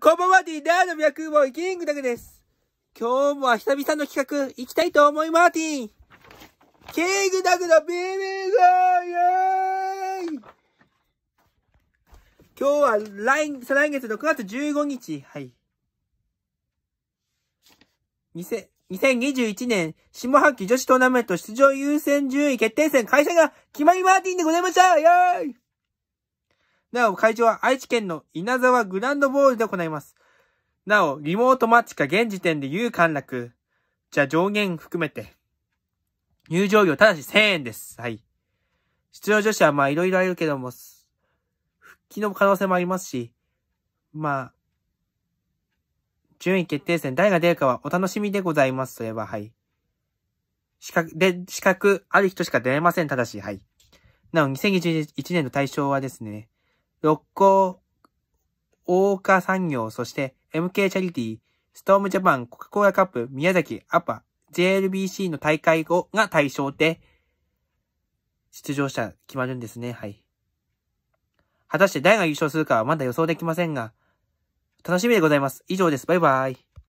こんばんは、ディナーのーイキングだけです。今日も久々の企画、行きたいと思いマーティン。キングダグのビービンイェーイ今日は来、再来月6月15日、はい。2021年下半期女子トーナメント出場優先順位決定戦開催が決まりマーティンでございましたイェーイなお、会場は愛知県の稲沢グランドボールで行います。なお、リモートマッチか現時点で有観楽。じゃあ上限含めて。入場料ただし1000円です。はい。出場女子はまあいろいろあるけども、復帰の可能性もありますし、まあ、順位決定戦誰が出るかはお楽しみでございますといえば、はい。資格、で、資格ある人しか出れません、ただし、はい。なお、2021年の対象はですね、六甲大岡産業、そして MK チャリティ、ストームジャパン、コカ・コーラカップ、宮崎、アパ、JLBC の大会後が対象で、出場者決まるんですね。はい。果たして誰が優勝するかはまだ予想できませんが、楽しみでございます。以上です。バイバイ。